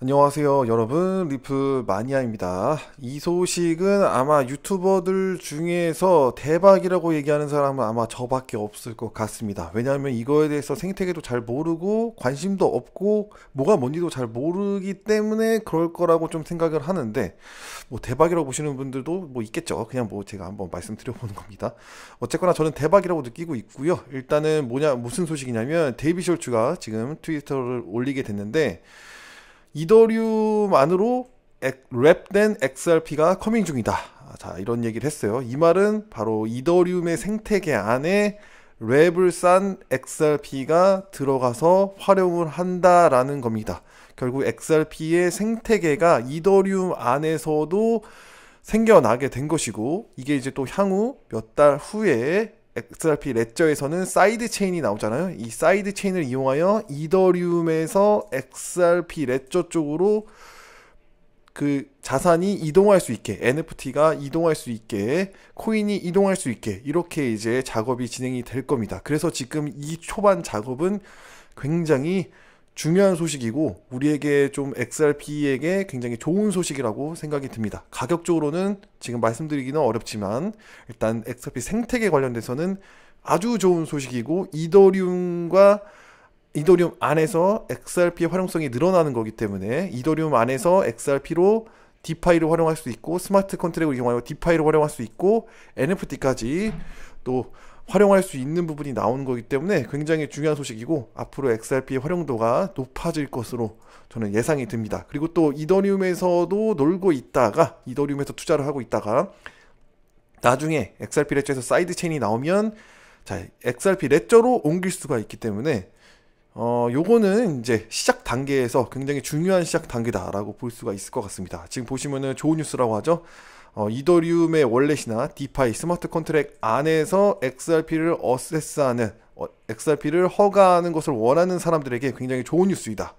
안녕하세요 여러분 리프 마니아입니다 이 소식은 아마 유튜버들 중에서 대박이라고 얘기하는 사람은 아마 저밖에 없을 것 같습니다 왜냐하면 이거에 대해서 생태계도 잘 모르고 관심도 없고 뭐가 뭔지도 잘 모르기 때문에 그럴 거라고 좀 생각을 하는데 뭐 대박이라고 보시는 분들도 뭐 있겠죠 그냥 뭐 제가 한번 말씀드려보는 겁니다 어쨌거나 저는 대박이라고 느끼고 있고요 일단은 뭐냐 무슨 소식이냐면 데이비 숄츠가 지금 트위터를 올리게 됐는데 이더리움안으로 랩된 XRP가 커밍 중이다. 아, 자, 이런 얘기를 했어요. 이 말은 바로 이더리움의 생태계 안에 랩을 싼 XRP가 들어가서 활용을 한다라는 겁니다. 결국 XRP의 생태계가 이더리움 안에서도 생겨나게 된 것이고 이게 이제 또 향후 몇 달 후에 XRP 레저에서는 사이드 체인이 나오잖아요. 이 사이드 체인을 이용하여 이더리움에서 XRP 레저 쪽으로 그 자산이 이동할 수 있게 NFT가 이동할 수 있게 코인이 이동할 수 있게 이렇게 이제 작업이 진행이 될 겁니다. 그래서 지금 이 초반 작업은 굉장히 중요한 소식이고 우리에게 좀 XRP에게 굉장히 좋은 소식이라고 생각이 듭니다. 가격적으로는 지금 말씀드리기는 어렵지만 일단 XRP 생태계 관련돼서는 아주 좋은 소식이고 이더리움과 이더리움 안에서 XRP의 활용성이 늘어나는 거기 때문에 이더리움 안에서 XRP로 디파이를 활용할 수 있고 스마트 컨트랙을 이용하여 디파이를 활용할 수 있고 NFT까지 또 활용할 수 있는 부분이 나오는 거기 때문에 굉장히 중요한 소식이고 앞으로 x r p 활용도가 높아질 것으로 저는 예상이 듭니다. 그리고 또 이더리움에서도 놀고 있다가 이더리움에서 투자를 하고 있다가 나중에 XRP 레저에서 사이드 체인이 나오면 자, XRP 레저로 옮길 수가 있기 때문에 어, 요거는 이제 시작 단계에서 굉장히 중요한 시작 단계다라고 볼 수가 있을 것 같습니다. 지금 보시면은 좋은 뉴스라고 하죠. 어, 이더리움의 월렛이나 디파이 스마트 컨트랙 안에서 XRP를 어세스하는 어, XRP를 허가하는 것을 원하는 사람들에게 굉장히 좋은 뉴스이다.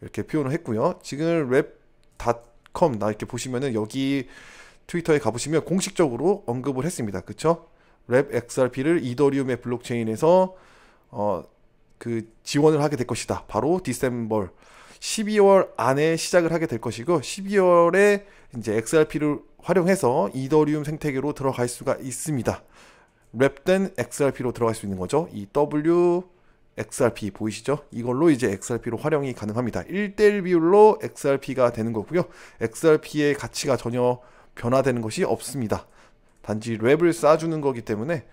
이렇게 표현을 했고요. 지금 랩닷컴 나 이렇게 보시면은 여기 트위터에 가보시면 공식적으로 언급을 했습니다. 그쵸? 랩 XRP를 이더리움의 블록체인에서 어, 그 지원을 하게 될 것이다. 바로 디셈벌 12월 안에 시작을 하게 될 것이고 12월에 이제 XRP를 활용해서 이더리움 생태계로 들어갈 수가 있습니다. 랩된 XRP로 들어갈 수 있는 거죠. 이 W XRP 보이시죠? 이걸로 이제 XRP로 활용이 가능합니다. 1대1 비율로 XRP가 되는 거고요. XRP의 가치가 전혀 변화되는 것이 없습니다. 단지 랩을 쌓아주는 거기 때문에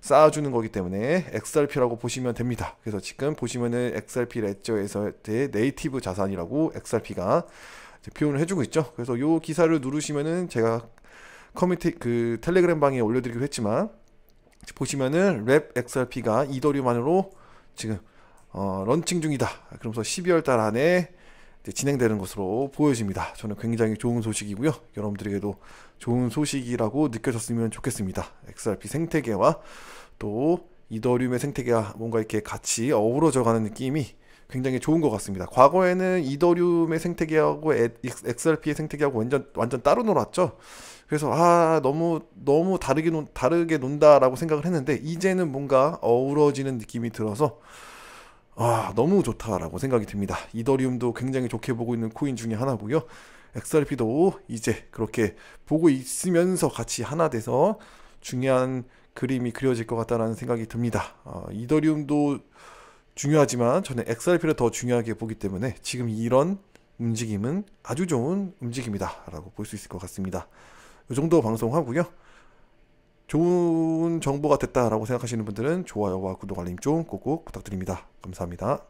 쌓아주는 거기 때문에 XRP라고 보시면 됩니다. 그래서 지금 보시면은 XRP 레저에서 네이티브 자산이라고 XRP가 표현을 해주고 있죠. 그래서 이 기사를 누르시면은 제가 커뮤니티 그 텔레그램 방에 올려드리기도 했지만 보시면은 랩 XRP가 이더리움 안으로 지금 어, 런칭 중이다. 그러면서 12월 달 안에 진행되는 것으로 보여집니다. 저는 굉장히 좋은 소식이고요. 여러분들에게도 좋은 소식이라고 느껴졌으면 좋겠습니다. XRP 생태계와 또 이더리움의 생태계와 뭔가 이렇게 같이 어우러져 가는 느낌이 굉장히 좋은 것 같습니다. 과거에는 이더리움의 생태계하고 XRP의 생태계하고 완전 완전 따로 놀았죠. 그래서 아 너무 너무 다르게 다르게 논다라고 생각을 했는데 이제는 뭔가 어우러지는 느낌이 들어서 와 아, 너무 좋다라고 생각이 듭니다. 이더리움도 굉장히 좋게 보고 있는 코인 중에 하나고요. XRP도 이제 그렇게 보고 있으면서 같이 하나 돼서 중요한 그림이 그려질 것 같다라는 생각이 듭니다. 어, 이더리움도 중요하지만 저는 XRP를 더 중요하게 보기 때문에 지금 이런 움직임은 아주 좋은 움직임이다라고 볼 수 있을 것 같습니다. 이 정도 방송하고요. 좋은 정보가 됐다라고 생각하시는 분들은 좋아요와 구독 알림 좀 꼭꼭 부탁드립니다. 감사합니다.